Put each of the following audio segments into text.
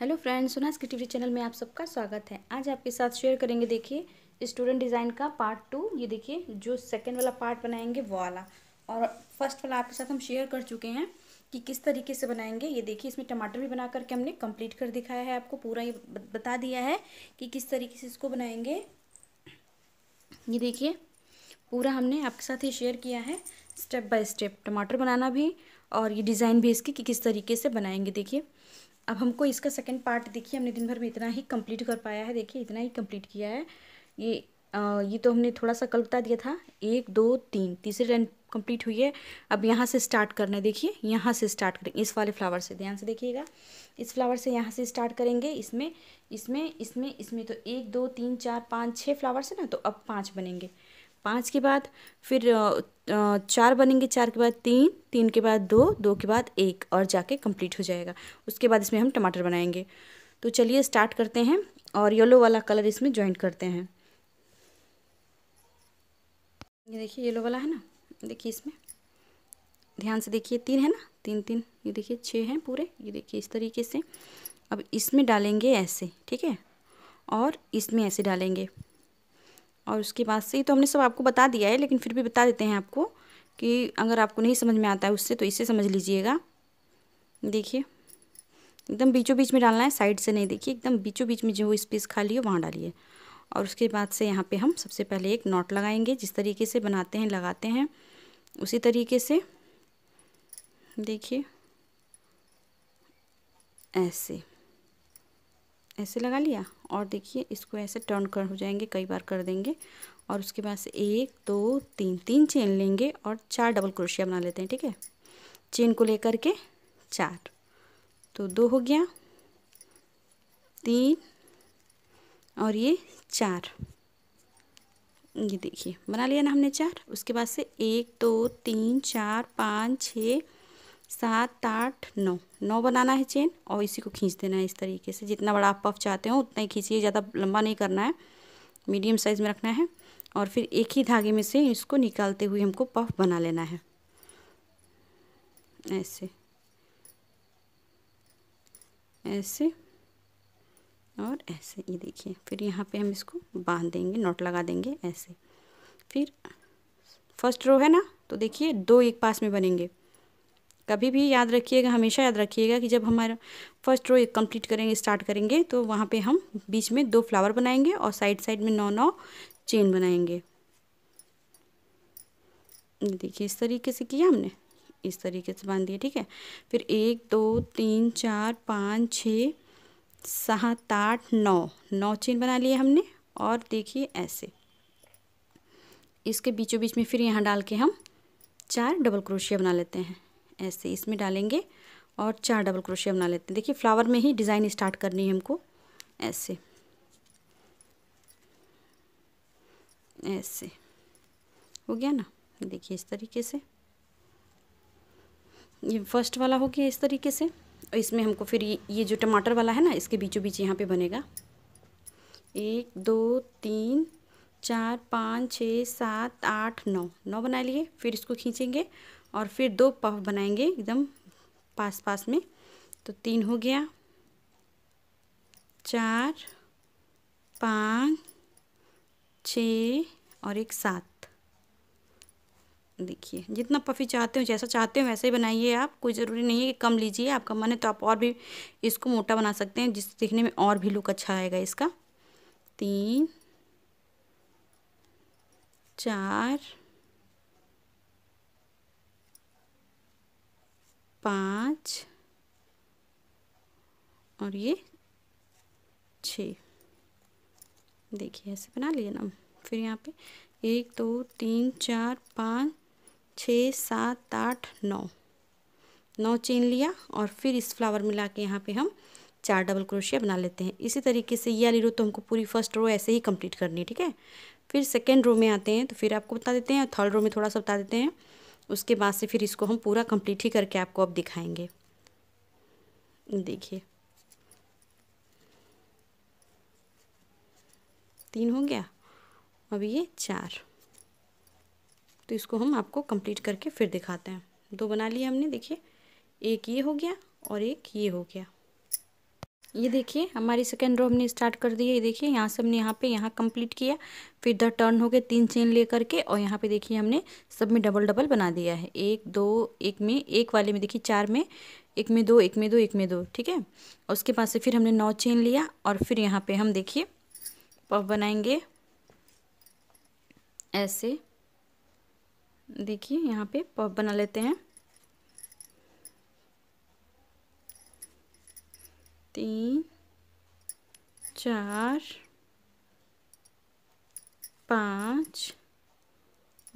hello friends Sunas TV channel में आप सबका स्वागत है आज आपके साथ शेयर करेंगे देखिए स्टूडेंट डिज़ाइन का पार्ट टू ये देखिए जो सेकंड वाला पार्ट बनाएंगे वो वाला और फर्स्ट वाला आपके साथ हम शेयर कर चुके हैं कि किस तरीके से बनाएंगे ये देखिए इसमें टमाटर भी बना करके हमने कंप्लीट कर दिखाया है आपको पूरा ये बता दिया है कि किस तरीके से इसको बनाएंगे ये देखिए पूरा हमने आपके साथ ये शेयर किया है स्टेप बाय स्टेप टमाटर बनाना भी और ये डिज़ाइन भी इसकी कि किस तरीके से बनाएंगे देखिए अब हमको इसका सेकंड पार्ट देखिए हमने दिन भर में इतना ही कंप्लीट कर पाया है देखिए इतना ही कंप्लीट किया है ये आ, ये तो हमने थोड़ा सा कल बता दिया था एक दो तीन तीसरी लाइन कंप्लीट हुई है अब यहाँ से स्टार्ट करना है देखिए यहाँ से स्टार्ट करेंगे इस वाले फ्लावर से ध्यान से देखिएगा इस फ्लावर से यहाँ से स्टार्ट करेंगे इसमें इसमें इसमें इसमें तो एक दो तीन चार पाँच छः फ्लावर्स है ना तो अब पाँच बनेंगे पाँच के बाद फिर चार बनेंगे चार के बाद तीन तीन के बाद दो दो के बाद एक और जाके कंप्लीट हो जाएगा उसके बाद इसमें हम टमाटर बनाएंगे तो चलिए स्टार्ट करते हैं और येलो वाला कलर इसमें ज्वाइंट करते हैं ये देखिए येलो वाला है ना देखिए इसमें ध्यान से देखिए तीन है ना तीन तीन ये देखिए छः हैं पूरे ये देखिए इस तरीके से अब इसमें डालेंगे ऐसे ठीक है और इसमें ऐसे डालेंगे और उसके बाद से तो हमने सब आपको बता दिया है लेकिन फिर भी बता देते हैं आपको कि अगर आपको नहीं समझ में आता है उससे तो इसे समझ लीजिएगा देखिए एकदम बीचों बीच में डालना है साइड से नहीं देखिए एकदम बीचों बीच में जो स्पेस खाली हो वहाँ डालिए और उसके बाद से यहाँ पे हम सबसे पहले एक नॉट लगाएंगे जिस तरीके से बनाते हैं लगाते हैं उसी तरीके से देखिए ऐसे ऐसे लगा लिया और देखिए इसको ऐसे टर्न कर हो जाएंगे कई बार कर देंगे और उसके बाद से एक दो तीन तीन चेन लेंगे और चार डबल क्रोशिया बना लेते हैं ठीक है चेन को लेकर के चार तो दो हो गया तीन और ये चार ये देखिए बना लिया ना हमने चार उसके बाद से एक दो तीन चार पाँच छः सात आठ नौ नौ बनाना है चेन और इसी को खींच देना है इस तरीके से जितना बड़ा आप पफ चाहते हो उतना ही खींचिए ज़्यादा लंबा नहीं करना है मीडियम साइज़ में रखना है और फिर एक ही धागे में से इसको निकालते हुए हमको पफ बना लेना है ऐसे ऐसे और ऐसे ये देखिए फिर यहाँ पे हम इसको बांध देंगे नॉट लगा देंगे ऐसे फिर फर्स्ट रो है ना तो देखिए दो एक पास में बनेंगे कभी भी याद रखिएगा हमेशा याद रखिएगा कि जब हमारा फर्स्ट रो कंप्लीट करेंगे स्टार्ट करेंगे तो वहाँ पे हम बीच में दो फ्लावर बनाएंगे और साइड साइड में नौ नौ चेन बनाएंगे देखिए इस तरीके से किया हमने इस तरीके से बांध दिया ठीक है फिर एक दो तीन चार पाँच छ सात आठ नौ नौ चेन बना लिए हमने और देखिए ऐसे इसके बीचों बीच में फिर यहाँ डाल के हम चार डबल क्रोशिया बना लेते हैं ऐसे इसमें डालेंगे और चार डबल क्रोशिया बना लेते हैं देखिए फ्लावर में ही डिज़ाइन स्टार्ट करनी है हमको ऐसे ऐसे हो गया ना देखिए इस तरीके से ये फर्स्ट वाला हो गया इस तरीके से और इसमें हमको फिर ये, जो टमाटर वाला है ना इसके बीचों बीच यहाँ पे बनेगा एक दो तीन चार पाँच छः सात आठ नौ नौ बना लिए फिर इसको खींचेंगे और फिर दो पफ बनाएंगे एकदम पास पास में तो तीन हो गया चार पाँच छ और एक सात देखिए जितना पफी चाहते हो जैसा चाहते हो वैसे ही बनाइए आप कोई ज़रूरी नहीं है कि कम लीजिए आपका मन है तो आप और भी इसको मोटा बना सकते हैं जिससे दिखने में और भी लुक अच्छा आएगा इसका तीन चार पाँच और ये छ देखिए ऐसे बना लिए ना फिर यहाँ पे एक दो तो, तीन चार पाँच छ सात आठ नौ नौ चेन लिया और फिर इस फ्लावर मिला के यहाँ पे हम चार डबल क्रोशिया बना लेते हैं इसी तरीके से ये रो तो हमको पूरी फर्स्ट रो ऐसे ही कंप्लीट करनी है ठीक है फिर सेकेंड रो में आते हैं तो फिर आपको बता देते हैं थर्ड रो में थोड़ा सा बता देते हैं उसके बाद से फिर इसको हम पूरा कंप्लीट ही करके आपको अब दिखाएंगे देखिए तीन हो गया अब ये चार तो इसको हम आपको कंप्लीट करके फिर दिखाते हैं दो बना लिए हमने देखिए एक ये हो गया और एक ये हो गया ये देखिए हमारी सेकेंड रो हमने स्टार्ट कर दी है ये देखिए यहाँ से हमने यहाँ पे यहाँ कंप्लीट किया फिर इधर टर्न हो गए तीन चेन ले करके और यहाँ पे देखिए हमने सब में डबल डबल बना दिया है एक दो एक में एक वाले में देखिए चार में एक में दो एक में दो एक में दो ठीक है और उसके पास से फिर हमने नौ चेन लिया और फिर यहाँ पर हम देखिए पफ बनाएंगे ऐसे देखिए यहाँ पर पफ बना लेते हैं तीन चार पाँच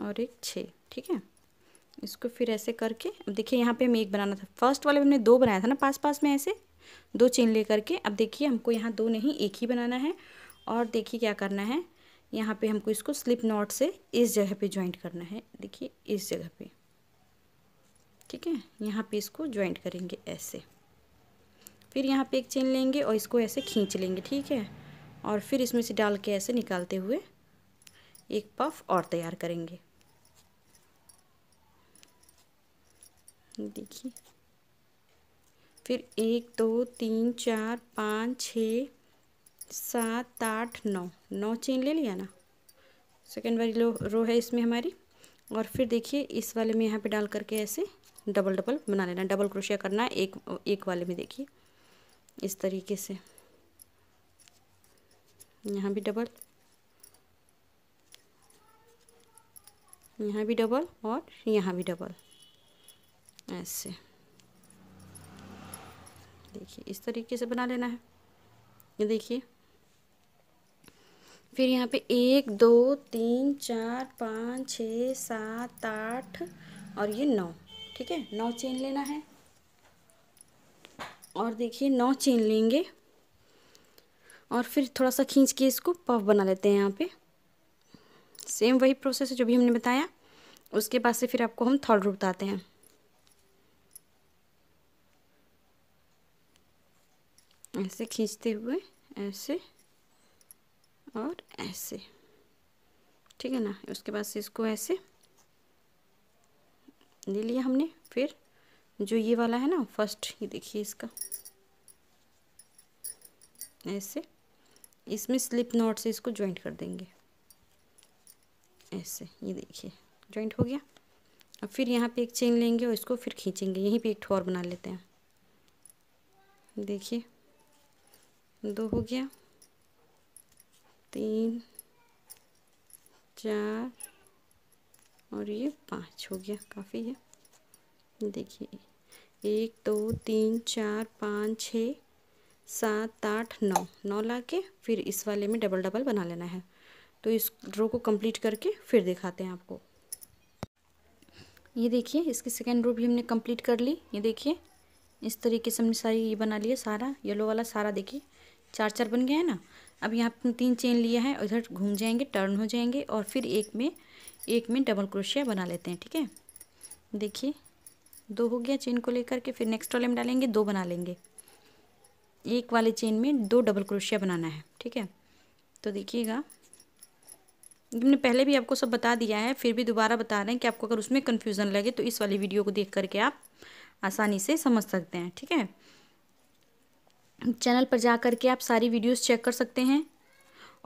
और एक छः ठीक है इसको फिर ऐसे करके अब देखिए यहाँ पे हमें एक बनाना था फर्स्ट वाले हमने दो बनाया था ना पास पास में ऐसे दो चेन ले करके अब देखिए हमको यहाँ दो नहीं एक ही बनाना है और देखिए क्या करना है यहाँ पे हमको इसको स्लिप नॉट से इस जगह पे ज्वाइंट करना है देखिए इस जगह पे ठीक है यहाँ पे इसको ज्वाइंट करेंगे ऐसे फिर यहाँ पे एक चेन लेंगे और इसको ऐसे खींच लेंगे ठीक है और फिर इसमें से डाल के ऐसे निकालते हुए एक पफ और तैयार करेंगे देखिए फिर एक दो तीन चार पाँच छ सात आठ नौ नौ चेन ले लिया ना सेकेंड वाली रो रो है इसमें हमारी और फिर देखिए इस वाले में यहाँ पे डाल करके ऐसे डबल डबल बना लेना डबल क्रोशिया करना एक एक वाले में देखिए इस तरीके से यहाँ भी डबल यहाँ भी डबल और यहाँ भी डबल ऐसे देखिए इस तरीके से बना लेना है ये देखिए फिर यहाँ पे एक दो तीन चार पाँच छः सात आठ और ये नौ ठीक है नौ चेन लेना है और देखिए नौ चेन लेंगे और फिर थोड़ा सा खींच के इसको पफ बना लेते हैं यहाँ पे सेम वही प्रोसेस है जो भी हमने बताया उसके बाद से फिर आपको हम थर्ड रो बताते हैं ऐसे खींचते हुए ऐसे और ऐसे ठीक है ना उसके बाद से इसको ऐसे ले लिया हमने फिर जो ये वाला है ना फर्स्ट ये देखिए इसका ऐसे इसमें स्लिप नॉट से इसको ज्वाइंट कर देंगे ऐसे ये देखिए ज्वाइंट हो गया अब फिर यहाँ पे एक चेन लेंगे और इसको फिर खींचेंगे यहीं पे एक ठोर बना लेते हैं देखिए दो हो गया तीन चार और ये पाँच हो गया काफ़ी है देखिए एक दो तीन चार पाँच छः सात आठ नौ नौ ला के फिर इस वाले में डबल डबल बना लेना है तो इस रो को कंप्लीट करके फिर दिखाते हैं आपको ये देखिए इसकी सेकेंड रो भी हमने कंप्लीट कर ली ये देखिए इस तरीके से हमने सारी ये बना लिया सारा येलो वाला सारा देखिए चार चार बन गया है ना अब यहाँ पर तीन चेन लिया है इधर घूम जाएंगे टर्न हो जाएंगे और फिर एक में एक में डबल क्रोशिया बना लेते हैं ठीक है देखिए दो हो गया चेन को लेकर के फिर नेक्स्ट वाले में डालेंगे दो बना लेंगे एक वाले चेन में दो डबल क्रोशिया बनाना है ठीक है तो देखिएगा हमने पहले भी आपको सब बता दिया है फिर भी दोबारा बता रहे हैं कि आपको अगर उसमें कन्फ्यूज़न लगे तो इस वाली वीडियो को देख करके आप आसानी से समझ सकते हैं ठीक है चैनल पर जा करके आप सारी वीडियोस चेक कर सकते हैं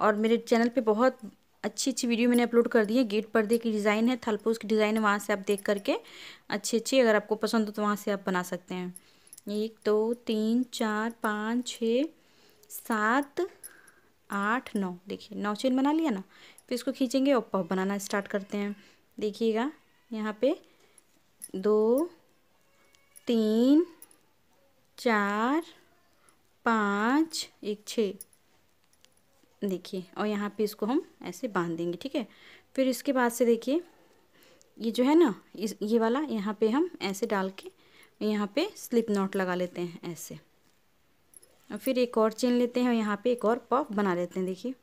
और मेरे चैनल पे बहुत अच्छी अच्छी वीडियो मैंने अपलोड कर दी है गेट पर्दे की डिज़ाइन है थलपोस की डिज़ाइन है वहाँ से आप देख करके अच्छी अच्छी अगर आपको पसंद हो तो वहाँ से आप बना सकते हैं एक दो तीन चार पाँच छ सात आठ नौ देखिए नौ चेन बना लिया ना फिर इसको खींचेंगे और पफ बनाना स्टार्ट करते हैं देखिएगा यहाँ पे दो तीन चार पाँच एक छः देखिए और यहाँ पे इसको हम ऐसे बांध देंगे ठीक है फिर इसके बाद से देखिए ये जो है ना इस ये वाला यहाँ पे हम ऐसे डाल के यहाँ पे स्लिप नॉट लगा लेते हैं ऐसे और फिर एक और चेन लेते हैं और यहाँ पे एक और पॉप बना लेते हैं देखिए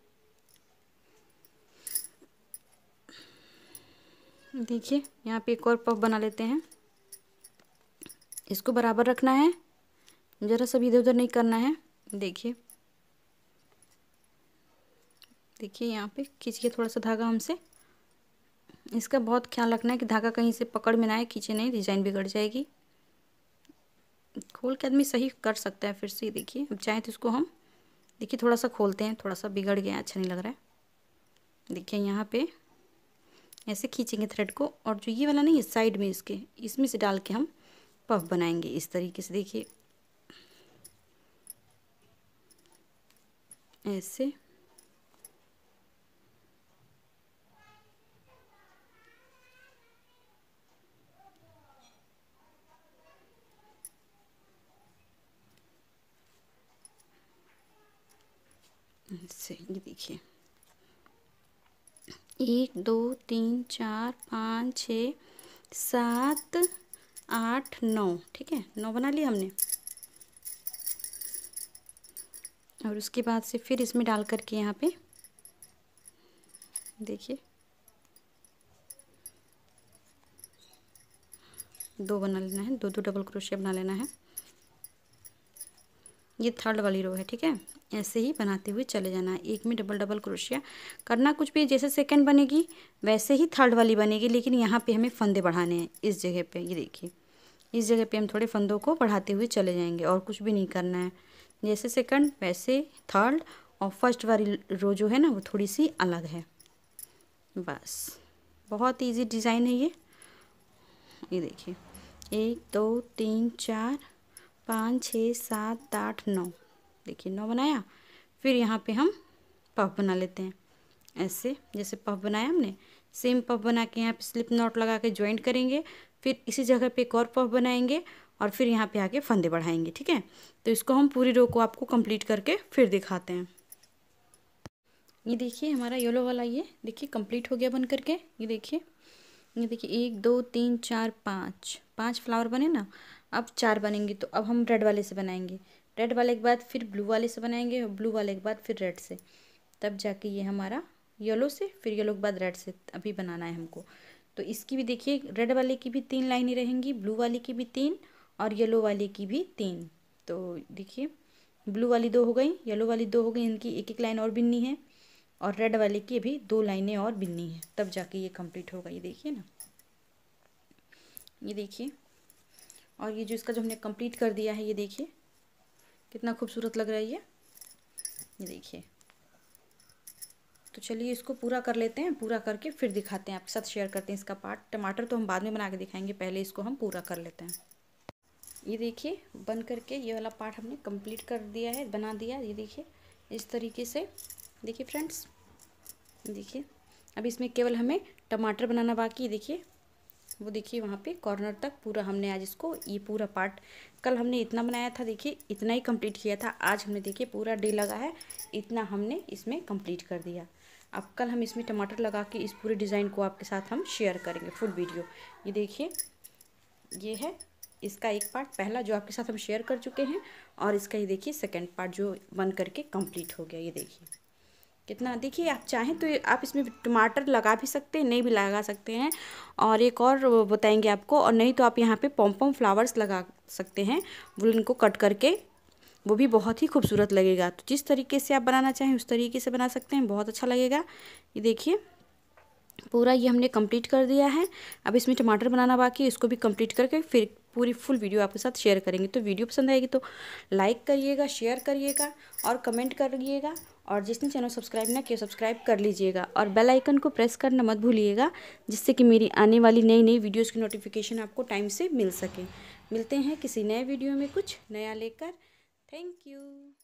देखिए यहाँ पे एक और पफ बना लेते हैं इसको बराबर रखना है ज़रा सब इधर उधर नहीं करना है देखिए देखिए यहाँ पे खींचिए थोड़ा सा धागा हमसे इसका बहुत ख्याल रखना है कि धागा कहीं से पकड़ में ना आए खींचे नहीं डिज़ाइन बिगड़ जाएगी खोल के आदमी सही कर सकता है फिर से देखिए अब चाहें तो इसको हम देखिए थोड़ा सा खोलते हैं थोड़ा सा बिगड़ गया अच्छा नहीं लग रहा है देखिए यहाँ पे ऐसे खींचेंगे थ्रेड को और जो ये वाला नहीं है साइड में इसके इसमें से डाल के हम पफ बनाएंगे इस तरीके से देखिए ऐसे से ये देखिए एक दो तीन चार पाँच छ सात आठ नौ ठीक है नौ बना लिया हमने और उसके बाद से फिर इसमें डाल करके यहाँ पे देखिए दो बना लेना है दो दो डबल क्रोशिया बना लेना है ये थर्ड वाली रो है ठीक है ऐसे ही बनाते हुए चले जाना है एक में डबल डबल क्रोशिया करना कुछ भी जैसे सेकंड बनेगी वैसे ही थर्ड वाली बनेगी लेकिन यहाँ पे हमें फंदे बढ़ाने हैं इस जगह पे ये देखिए इस जगह पे हम थोड़े फंदों को बढ़ाते हुए चले जाएंगे और कुछ भी नहीं करना है जैसे सेकंड वैसे थर्ड और फर्स्ट वाली रो जो है ना वो थोड़ी सी अलग है बस बहुत ईजी डिज़ाइन है ये ये देखिए एक दो तीन चार पाँच छः सात आठ नौ देखिए नौ बनाया फिर यहाँ पे हम पफ बना लेते हैं ऐसे जैसे पफ बनाया हमने सेम पफ बना के यहाँ पे स्लिप नॉट लगा के ज्वाइंट करेंगे फिर इसी जगह पे एक और पफ बनाएंगे और फिर यहाँ पे आके फंदे बढ़ाएंगे ठीक है तो इसको हम पूरी रो को आपको कंप्लीट करके फिर दिखाते हैं ये देखिए हमारा येलो वाला ये देखिए कंप्लीट हो गया बन करके ये देखिए ये देखिए एक दो तीन चार पाँच पाँच फ्लावर बने ना अब चार बनेंगे तो अब हम रेड वाले से बनाएंगे रेड वाले के बाद फिर ब्लू वाले से बनाएंगे और ब्लू वाले के बाद फिर रेड से तब जाके ये हमारा येलो से फिर येलो के बाद रेड से अभी बनाना है हमको तो इसकी भी देखिए रेड वाले की भी तीन लाइनें रहेंगी ब्लू वाले की भी तीन और येलो वाले की भी तीन तो देखिए ब्लू वाली दो हो गई येलो वाली दो हो गई इनकी एक एक लाइन और बिननी है और रेड वाले की अभी दो लाइनें और बिननी है तब जाके ये कंप्लीट होगा ये देखिए ना ये देखिए और ये जो इसका जो हमने कंप्लीट कर दिया है ये देखिए कितना खूबसूरत लग रहा है ये ये देखिए तो चलिए इसको पूरा कर लेते हैं पूरा करके फिर दिखाते हैं आपके साथ शेयर करते हैं इसका पार्ट टमाटर तो हम बाद में बना के दिखाएंगे पहले इसको हम पूरा कर लेते हैं ये देखिए बन करके ये वाला पार्ट हमने कंप्लीट कर दिया है बना दिया ये देखिए इस तरीके से देखिए फ्रेंड्स देखिए अब इसमें केवल हमें टमाटर बनाना बाकी देखिए वो देखिए वहाँ पे कॉर्नर तक पूरा हमने आज इसको ये पूरा पार्ट कल हमने इतना बनाया था देखिए इतना ही कंप्लीट किया था आज हमने देखिए पूरा डे लगा है इतना हमने इसमें कंप्लीट कर दिया अब कल हम इसमें टमाटर लगा के इस पूरे डिज़ाइन को आपके साथ हम शेयर करेंगे फुल वीडियो ये देखिए ये है इसका एक पार्ट पहला जो आपके साथ हम शेयर कर चुके हैं और इसका ये देखिए सेकेंड पार्ट जो बन करके कम्प्लीट हो गया ये देखिए कितना देखिए आप चाहें तो आप इसमें टमाटर लगा भी सकते हैं नहीं भी लगा सकते हैं और एक और बताएंगे आपको और नहीं तो आप यहाँ पे पॉम्पॉम फ्लावर्स लगा सकते हैं वो इनको कट करके वो भी बहुत ही खूबसूरत लगेगा तो जिस तरीके से आप बनाना चाहें उस तरीके से बना सकते हैं बहुत अच्छा लगेगा ये देखिए पूरा ये हमने कम्प्लीट कर दिया है अब इसमें टमाटर बनाना बाकी इसको भी कम्प्लीट करके फिर पूरी फुल वीडियो आपके साथ शेयर करेंगे तो वीडियो पसंद आएगी तो लाइक करिएगा शेयर करिएगा और कमेंट करिएगा और जिसने चैनल सब्सक्राइब ना किया सब्सक्राइब कर लीजिएगा और बेल आइकन को प्रेस करना मत भूलिएगा जिससे कि मेरी आने वाली नई नई वीडियोस की नोटिफिकेशन आपको टाइम से मिल सके मिलते हैं किसी नए वीडियो में कुछ नया लेकर थैंक यू